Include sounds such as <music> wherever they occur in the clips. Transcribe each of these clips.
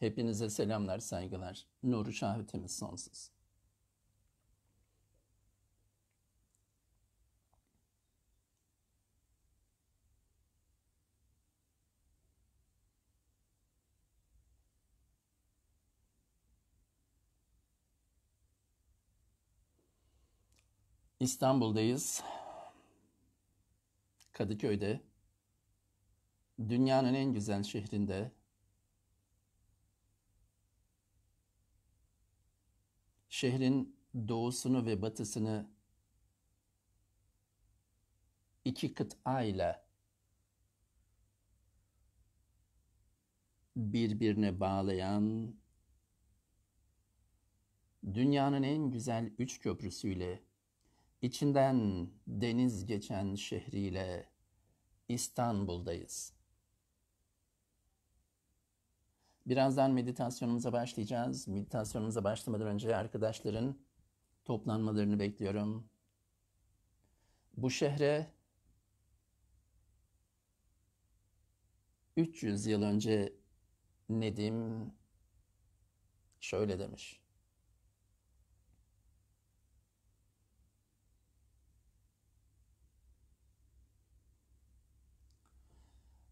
Hepinize selamlar, saygılar. Nuru şahitimiz sonsuz. İstanbul'dayız. Kadıköy'de. Dünyanın en güzel şehrinde Şehrin doğusunu ve batısını iki kıta ile birbirine bağlayan dünyanın en güzel üç köprüsüyle içinden deniz geçen şehriyle İstanbul'dayız.'' Birazdan meditasyonumuza başlayacağız. Meditasyonumuza başlamadan önce arkadaşların toplanmalarını bekliyorum. Bu şehre 300 yıl önce Nedim şöyle demiş.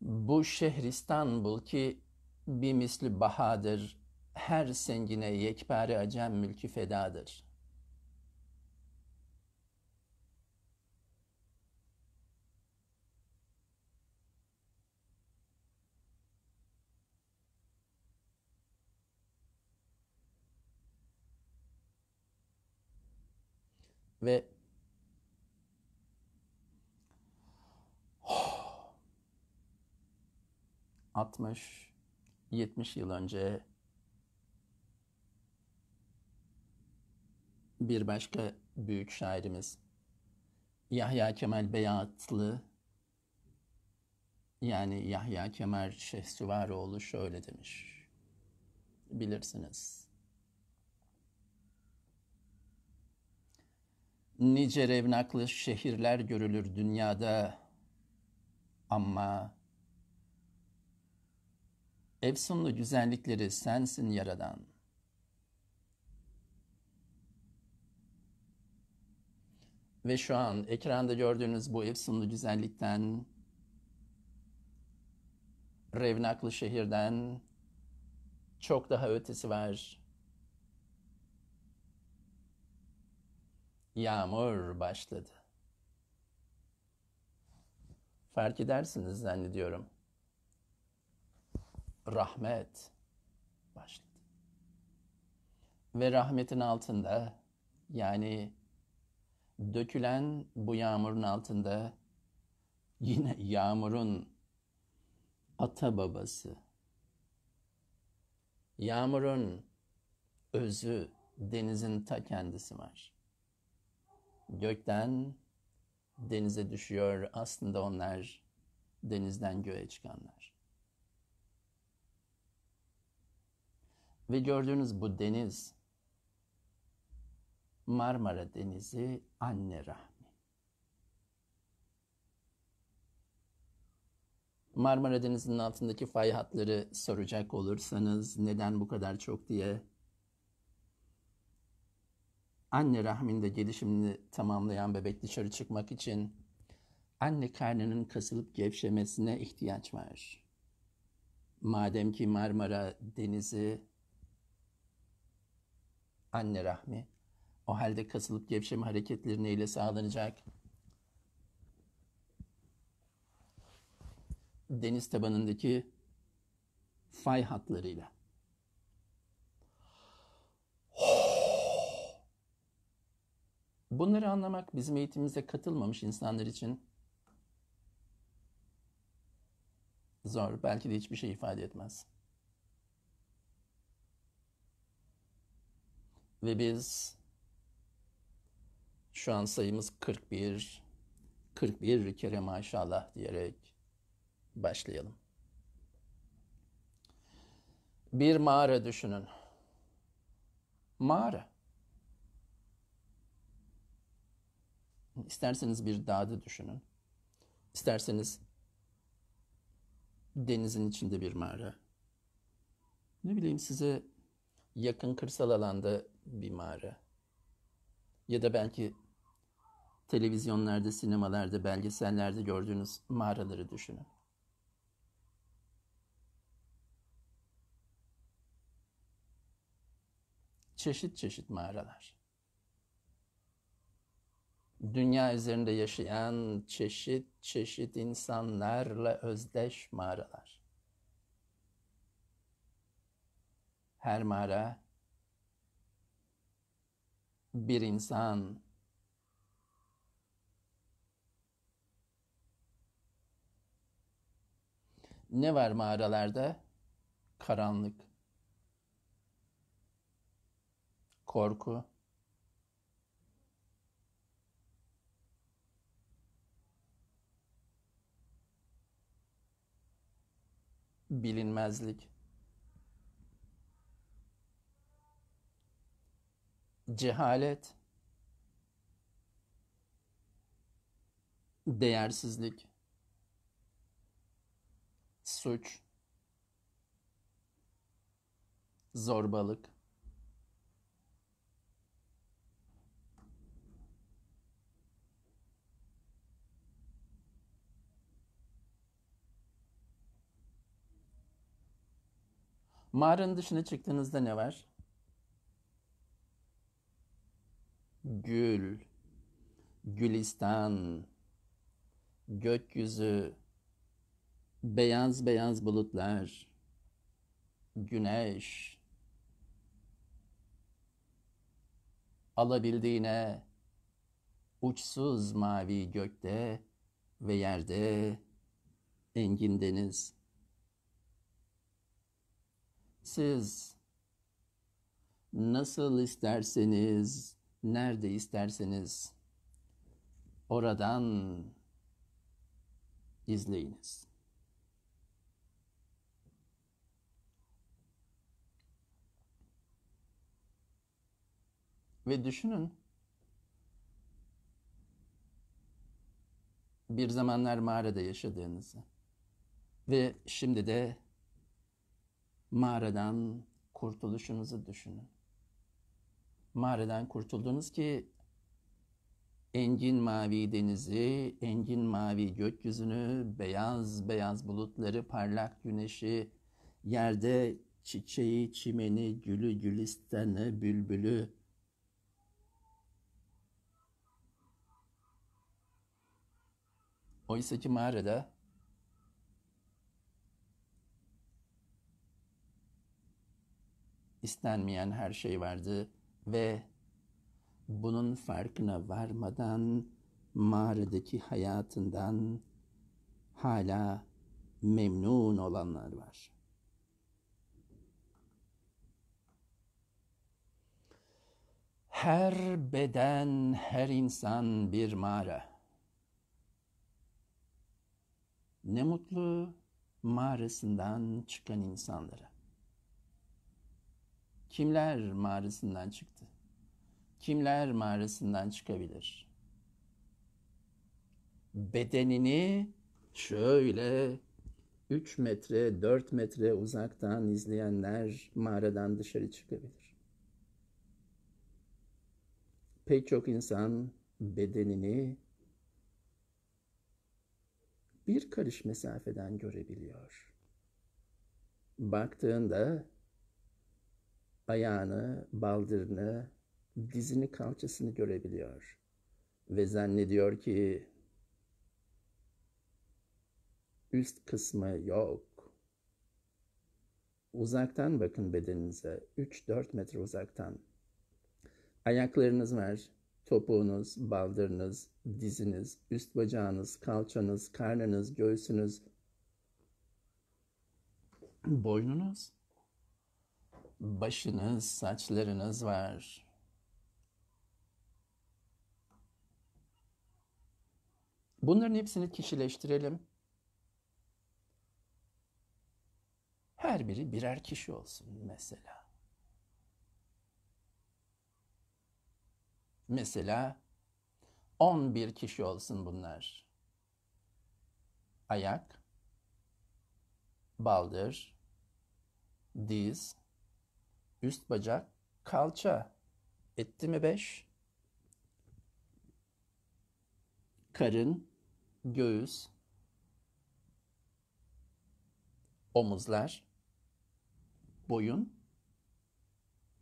Bu şehir İstanbul ki bir misli bahadır, her sengine yekpare acem mülkü fedadır. Ve oh, <sighs> 60 70 yıl önce bir başka büyük şairimiz Yahya Kemal Beyatlı yani Yahya Kemal Şehsüvaroğlu şöyle demiş. Bilirsiniz. Nice revnaklı şehirler görülür dünyada ama Efsunlu güzellikleri sensin yaradan. Ve şu an ekranda gördüğünüz bu efsunlu güzellikten, revnaklı şehirden çok daha ötesi var. Yağmur başladı. Fark edersiniz zannediyorum rahmet başladı. Ve rahmetin altında yani dökülen bu yağmurun altında yine yağmurun ata babası, yağmurun özü, denizin ta kendisi var. Gökten denize düşüyor aslında onlar denizden göğe çıkanlar. Ve gördüğünüz bu deniz Marmara Denizi anne rahmi. Marmara Denizi'nin altındaki fay hatları soracak olursanız neden bu kadar çok diye anne rahminde gelişimini tamamlayan bebek dışarı çıkmak için anne karnının kasılıp gevşemesine ihtiyaç var. Madem ki Marmara Denizi anne rahmi. O halde kasılıp gevşeme hareketleri neyle sağlanacak? Deniz tabanındaki fay hatlarıyla. Bunları anlamak bizim eğitimimize katılmamış insanlar için zor. Belki de hiçbir şey ifade etmez. Ve biz şu an sayımız 41. 41 kere maşallah diyerek başlayalım. Bir mağara düşünün. Mağara. İsterseniz bir dağda düşünün. İsterseniz denizin içinde bir mağara. Ne bileyim size yakın kırsal alanda bir mağara. Ya da belki televizyonlarda, sinemalarda, belgesellerde gördüğünüz mağaraları düşünün. Çeşit çeşit mağaralar. Dünya üzerinde yaşayan çeşit çeşit insanlarla özdeş mağaralar. Her mağara bir insan ne var mağaralarda? Karanlık, korku, bilinmezlik. cehalet, değersizlik, suç, zorbalık, Mağaranın dışına çıktığınızda ne var? gül, gülistan, gökyüzü, beyaz beyaz bulutlar, güneş, alabildiğine uçsuz mavi gökte ve yerde engin deniz. Siz nasıl isterseniz nerede isterseniz oradan izleyiniz. Ve düşünün bir zamanlar mağarada yaşadığınızı ve şimdi de mağaradan kurtuluşunuzu düşünün mağaradan kurtuldunuz ki engin mavi denizi, engin mavi gökyüzünü, beyaz beyaz bulutları, parlak güneşi, yerde çiçeği, çimeni, gülü, gülistanı, bülbülü, Oysa ki mağarada istenmeyen her şey vardı ve bunun farkına varmadan mağaradaki hayatından hala memnun olanlar var. Her beden, her insan bir mağara. Ne mutlu mağarasından çıkan insanlara. Kimler mağarasından çıktı? Kimler mağarasından çıkabilir? Bedenini şöyle 3 metre, 4 metre uzaktan izleyenler mağaradan dışarı çıkabilir. Pek çok insan bedenini bir karış mesafeden görebiliyor. Baktığında ayağını, baldırını, dizini, kalçasını görebiliyor. Ve zannediyor ki üst kısmı yok. Uzaktan bakın bedeninize. 3-4 metre uzaktan. Ayaklarınız var. Topuğunuz, baldırınız, diziniz, üst bacağınız, kalçanız, karnınız, göğsünüz, boynunuz başınız, saçlarınız var. Bunların hepsini kişileştirelim. Her biri birer kişi olsun mesela. Mesela 11 kişi olsun bunlar. Ayak, baldır, diz, üst bacak, kalça. Etti mi 5? Karın, göğüs, omuzlar, boyun,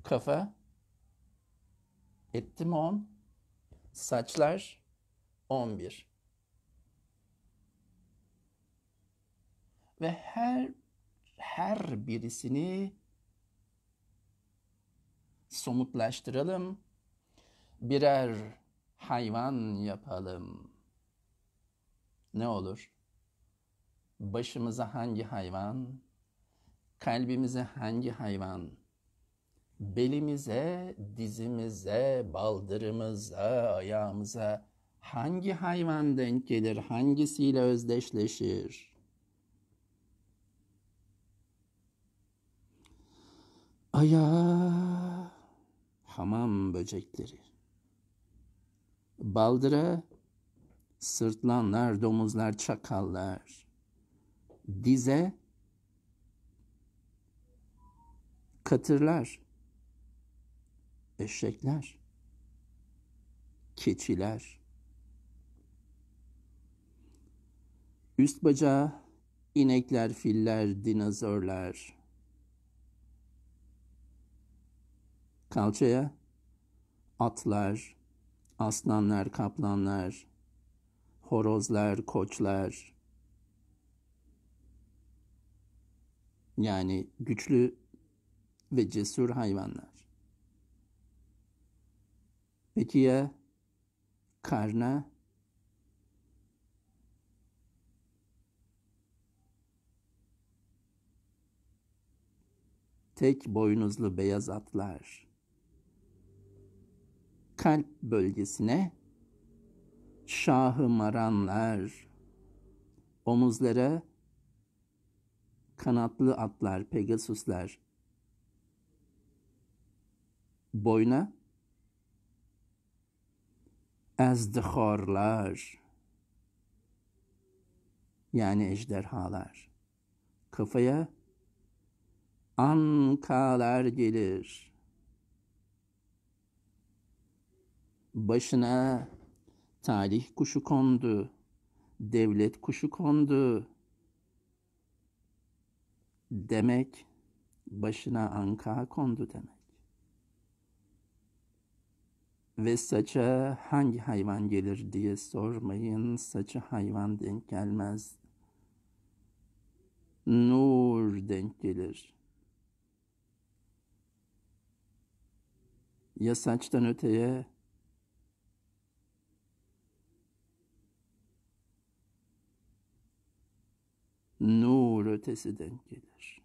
kafa. Etti mi 10? Saçlar 11. Ve her her birisini somutlaştıralım. Birer hayvan yapalım. Ne olur? Başımıza hangi hayvan? Kalbimize hangi hayvan? Belimize, dizimize, baldırımıza, ayağımıza hangi hayvan denk gelir? Hangisiyle özdeşleşir? Ayağa hamam böcekleri. Baldıra sırtlanlar, domuzlar, çakallar. Dize katırlar, eşekler, keçiler. Üst bacağı inekler, filler, dinozorlar. kalçaya atlar, aslanlar, kaplanlar, horozlar, koçlar. Yani güçlü ve cesur hayvanlar. Peki ya karna? Tek boynuzlu beyaz atlar kalp bölgesine şahı maranlar, omuzlara kanatlı atlar, pegasuslar, boyna ezdihorlar, yani ejderhalar, kafaya ankalar gelir.'' başına talih kuşu kondu, devlet kuşu kondu. Demek başına anka kondu demek. Ve saça hangi hayvan gelir diye sormayın, saça hayvan denk gelmez. Nur denk gelir.'' ya saçtan öteye nur ötesi gelir.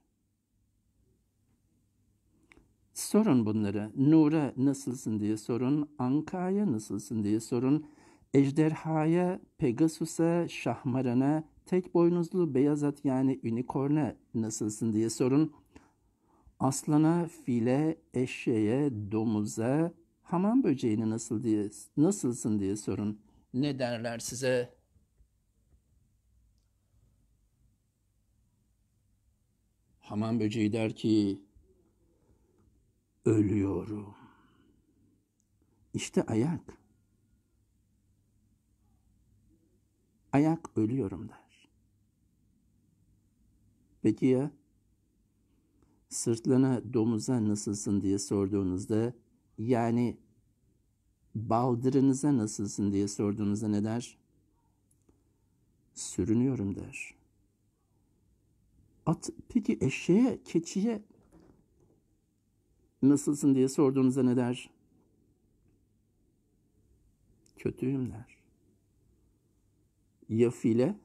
Sorun bunları. Nura nasılsın diye sorun. Anka'ya nasılsın diye sorun. Ejderhaya, Pegasus'a, Şahmaran'a, tek boynuzlu beyaz at yani unicorn'a nasılsın diye sorun. Aslana, file, eşeğe, domuza, hamam böceğine nasıl diye, nasılsın diye sorun. Ne derler size? Hamam böceği der ki ölüyorum. İşte ayak. Ayak ölüyorum der. Peki ya sırtlana domuza nasılsın diye sorduğunuzda yani baldırınıza nasılsın diye sorduğunuzda ne der? Sürünüyorum der. At peki eşeğe, keçiye nasılsın diye sorduğunuzda ne der? Kötüyüm der. Ya file,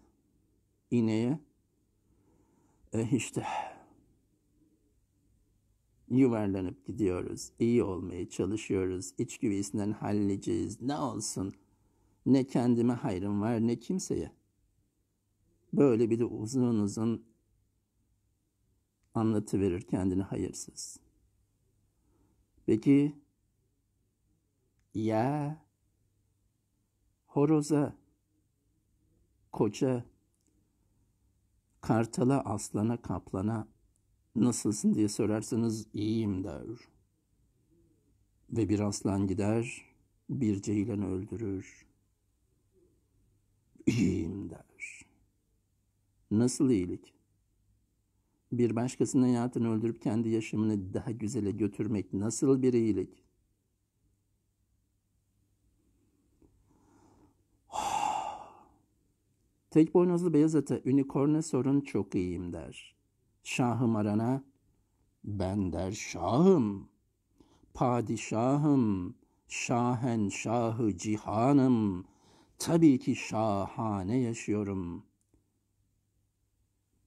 ineğe, e işte yuvarlanıp gidiyoruz. İyi olmaya çalışıyoruz. İçgüvisinden halliciyiz. Ne olsun? Ne kendime hayrım var ne kimseye. Böyle bir de uzun uzun anlatıverir kendini hayırsız. Peki ya horoza, koça, kartala, aslana, kaplana nasılsın diye sorarsanız iyiyim der. Ve bir aslan gider, bir ceylan öldürür. İyiyim der. Nasıl iyilik? bir başkasının hayatını öldürüp kendi yaşamını daha güzele götürmek nasıl bir iyilik? <sighs> Tek boynuzlu beyaz ata unicorn'a sorun çok iyiyim der. Şahım arana ben der şahım. Padişahım, şahen şahı cihanım. Tabii ki şahane yaşıyorum.''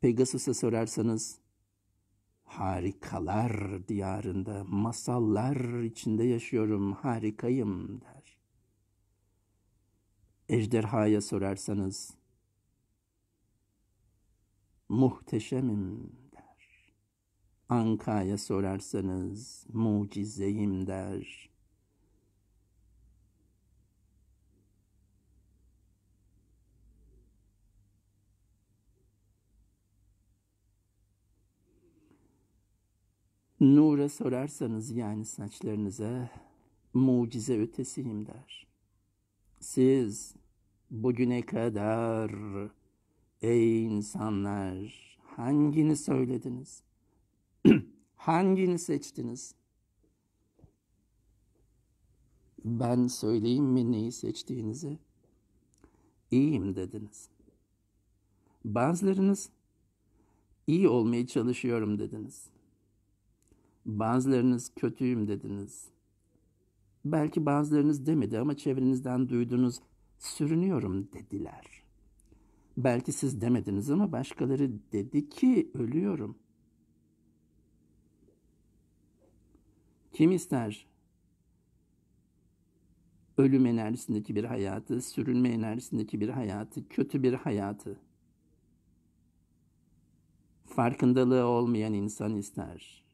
Pegasus'a sorarsanız harikalar diyarında, masallar içinde yaşıyorum, harikayım der. Ejderhaya sorarsanız muhteşemim der. Anka'ya sorarsanız mucizeyim der. Nura sorarsanız yani saçlarınıza mucize ötesiyim der. Siz bugüne kadar ey insanlar hangini söylediniz? <clears throat> hangini seçtiniz? Ben söyleyeyim mi neyi seçtiğinizi? İyiyim dediniz. Bazılarınız iyi olmaya çalışıyorum dediniz. Bazılarınız kötüyüm dediniz. Belki bazılarınız demedi ama çevrenizden duyduğunuz sürünüyorum dediler. Belki siz demediniz ama başkaları dedi ki ölüyorum. Kim ister ölüm enerjisindeki bir hayatı, sürünme enerjisindeki bir hayatı, kötü bir hayatı? Farkındalığı olmayan insan ister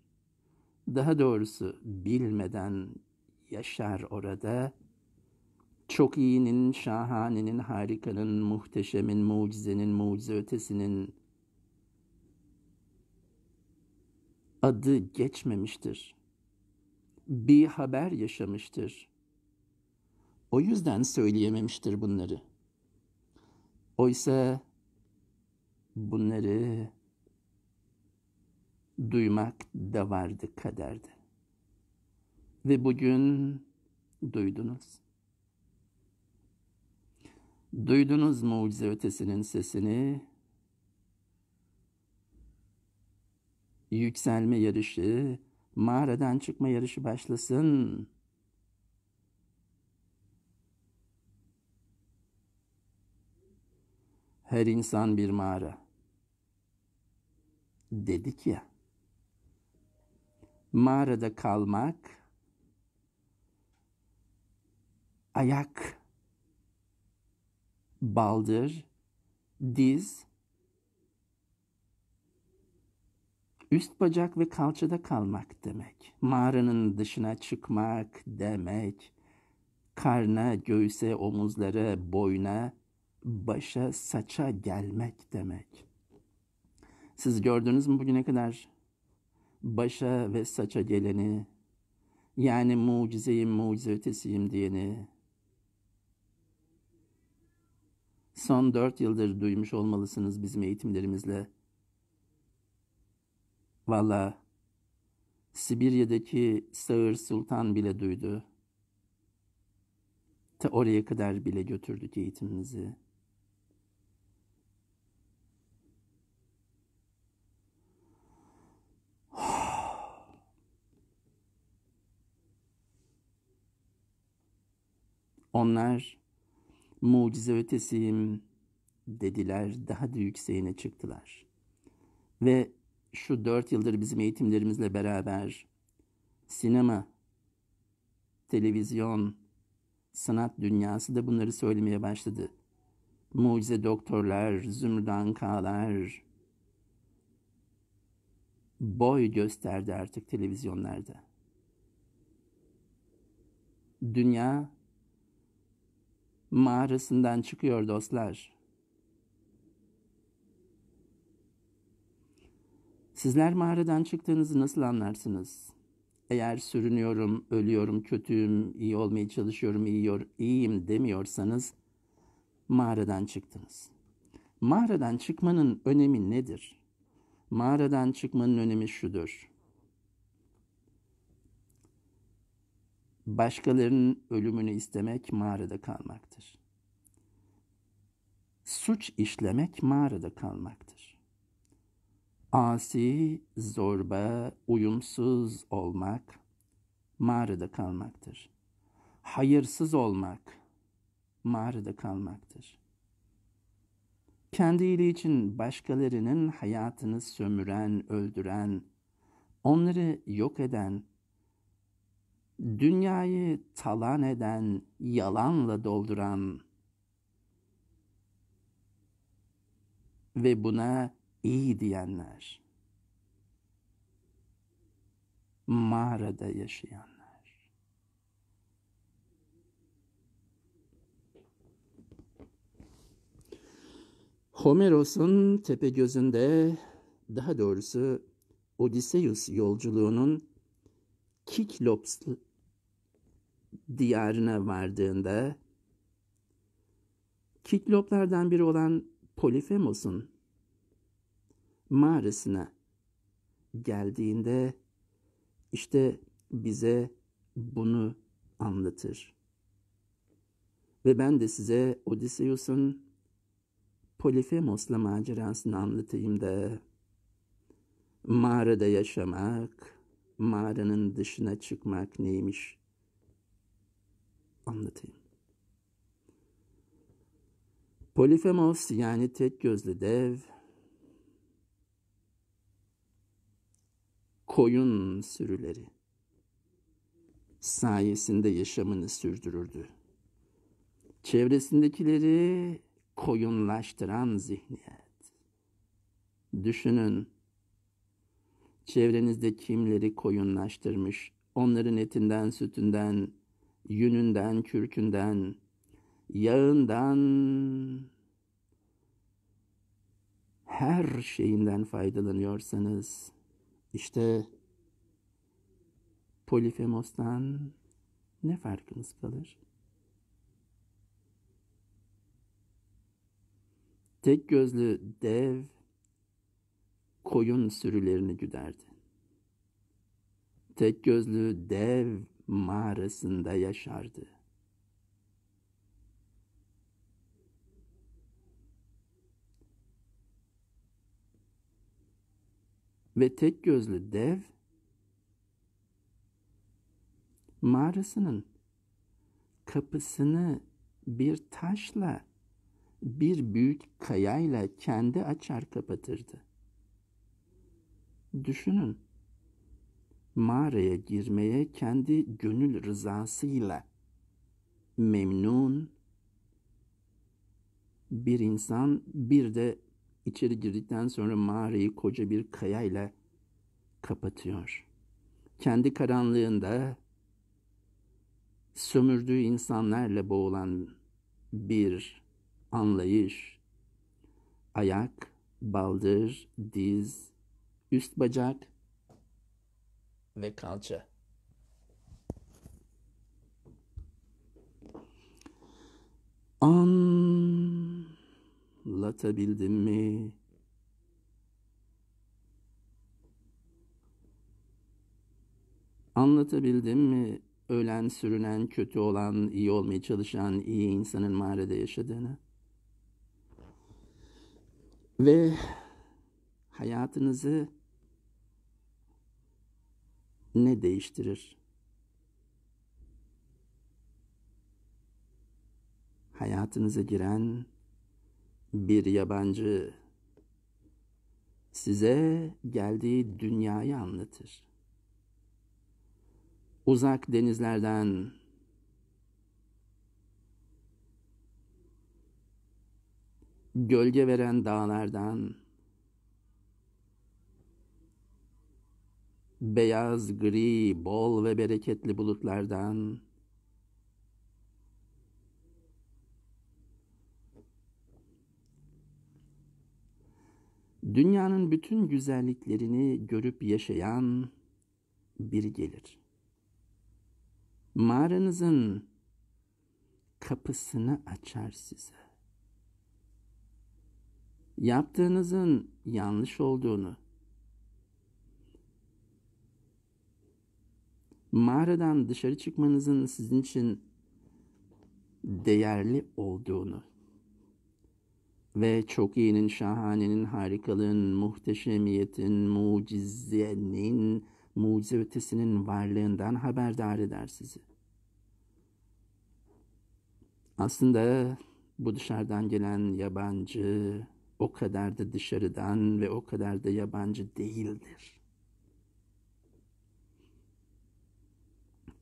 daha doğrusu bilmeden yaşar orada. Çok iyinin, şahanenin, harikanın, muhteşemin, mucizenin, mucize ötesinin adı geçmemiştir. Bir haber yaşamıştır. O yüzden söyleyememiştir bunları. Oysa bunları duymak da vardı kaderde. Ve bugün duydunuz. Duydunuz mucize ötesinin sesini, yükselme yarışı, mağaradan çıkma yarışı başlasın. Her insan bir mağara. Dedik ya mağarada kalmak, ayak, baldır, diz, üst bacak ve kalçada kalmak demek. Mağaranın dışına çıkmak demek. Karna, göğüse, omuzlara, boyna, başa, saça gelmek demek. Siz gördünüz mü bugüne kadar başa ve saça geleni, yani mucizeyim mucize ötesiyim diyeni, son dört yıldır duymuş olmalısınız bizim eğitimlerimizle. Valla Sibirya'daki Sağır Sultan bile duydu. Ta oraya kadar bile götürdük eğitimimizi.'' Onlar mucize ötesiyim dediler, daha da yükseğine çıktılar. Ve şu dört yıldır bizim eğitimlerimizle beraber sinema, televizyon, sanat dünyası da bunları söylemeye başladı. Mucize doktorlar, Zümrüt Ankalar, boy gösterdi artık televizyonlarda. Dünya mağarasından çıkıyor dostlar. Sizler mağaradan çıktığınızı nasıl anlarsınız? Eğer sürünüyorum, ölüyorum, kötüyüm, iyi olmaya çalışıyorum, iyiyor, iyiyim demiyorsanız mağaradan çıktınız. Mağaradan çıkmanın önemi nedir? Mağaradan çıkmanın önemi şudur. Başkalarının ölümünü istemek mağarada kalmaktır. Suç işlemek mağarada kalmaktır. Asi, zorba, uyumsuz olmak mağarada kalmaktır. Hayırsız olmak mağarada kalmaktır. Kendi iyiliği için başkalarının hayatını sömüren, öldüren, onları yok eden, dünyayı talan eden, yalanla dolduran ve buna iyi diyenler, mağarada yaşayan. Homeros'un Tepegöz'ünde, daha doğrusu Odysseus yolculuğunun Kiklops diyarına vardığında Kikloplardan biri olan Polifemos'un mağarasına geldiğinde işte bize bunu anlatır. Ve ben de size Odysseus'un Polifemos'la macerasını anlatayım da mağarada yaşamak, mağaranın dışına çıkmak neymiş anlatayım. Polifemos yani tek gözlü dev koyun sürüleri sayesinde yaşamını sürdürürdü. Çevresindekileri koyunlaştıran zihniyet. Düşünün Çevrenizde kimleri koyunlaştırmış, onların etinden, sütünden, yününden, kürkünden, yağından, her şeyinden faydalanıyorsanız, işte polifemostan ne farkınız kalır? Tek gözlü dev koyun sürülerini güderdi. Tek gözlü dev mağarasında yaşardı. Ve tek gözlü dev mağarasının kapısını bir taşla, bir büyük kayayla kendi açar kapatırdı. Düşünün. Mağaraya girmeye kendi gönül rızasıyla memnun bir insan bir de içeri girdikten sonra mağarayı koca bir kayayla kapatıyor. Kendi karanlığında sömürdüğü insanlarla boğulan bir anlayış, ayak, baldır, diz, üst bacak ve kalça. Anlatabildim mi? Anlatabildim mi? Ölen, sürünen, kötü olan, iyi olmaya çalışan, iyi insanın mağarada yaşadığını. Ve hayatınızı ne değiştirir? Hayatınıza giren bir yabancı size geldiği dünyayı anlatır. Uzak denizlerden gölge veren dağlardan beyaz, gri, bol ve bereketli bulutlardan dünyanın bütün güzelliklerini görüp yaşayan biri gelir. Mağaranızın kapısını açar size. Yaptığınızın yanlış olduğunu, mağaradan dışarı çıkmanızın sizin için değerli olduğunu ve çok iyinin, şahanenin, harikalığın, muhteşemiyetin, mucizenin, mucize ötesinin varlığından haberdar eder sizi. Aslında bu dışarıdan gelen yabancı o kadar da dışarıdan ve o kadar da yabancı değildir.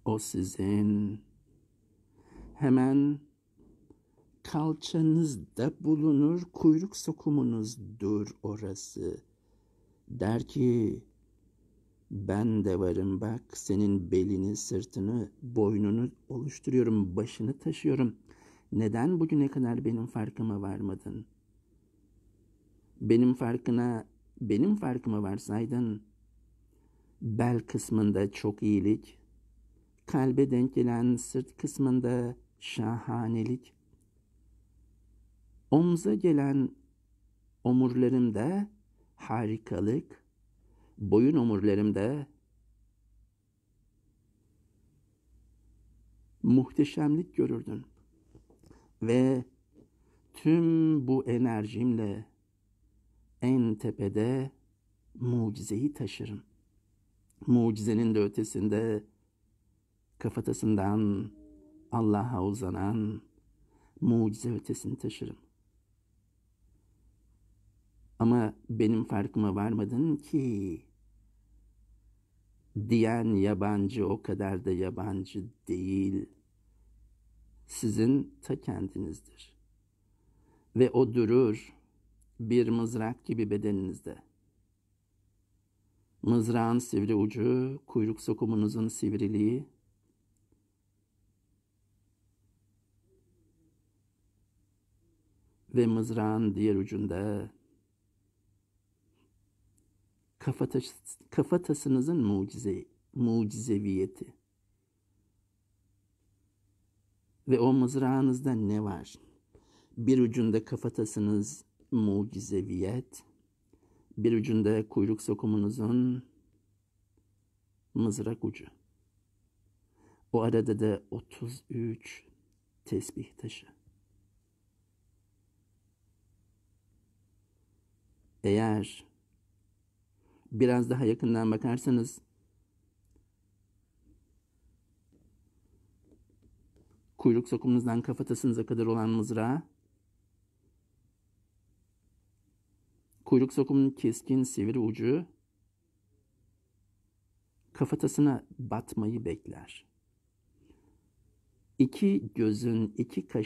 o sizin. Hemen kalçanızda bulunur, kuyruk sokumunuzdur orası. Der ki, ben de varım bak senin belini, sırtını, boynunu oluşturuyorum, başını taşıyorum. Neden bugüne kadar benim farkıma varmadın? Benim farkına, benim farkıma varsaydın bel kısmında çok iyilik, kalbe denk gelen sırt kısmında şahanelik, omza gelen omurlarımda harikalık, boyun omurlarımda muhteşemlik görürdün. Ve tüm bu enerjimle en tepede mucizeyi taşırım. Mucizenin de ötesinde kafatasından Allah'a uzanan mucize ötesini taşırım. Ama benim farkıma varmadın ki diyen yabancı o kadar da yabancı değil. Sizin ta kendinizdir. Ve o durur bir mızrak gibi bedeninizde. Mızrağın sivri ucu, kuyruk sokumunuzun sivriliği, ve mızrağın diğer ucunda kafatas, kafatasınızın mucize, mucizeviyeti ve o mızrağınızda ne var? Bir ucunda kafatasınız mucizeviyet, bir ucunda kuyruk sokumunuzun mızrak ucu. O arada da 33 tesbih taşı. Eğer biraz daha yakından bakarsanız kuyruk sokumunuzdan kafatasınıza kadar olan mızrağı kuyruk sokumunun keskin sivri ucu kafatasına batmayı bekler. İki gözün iki kaş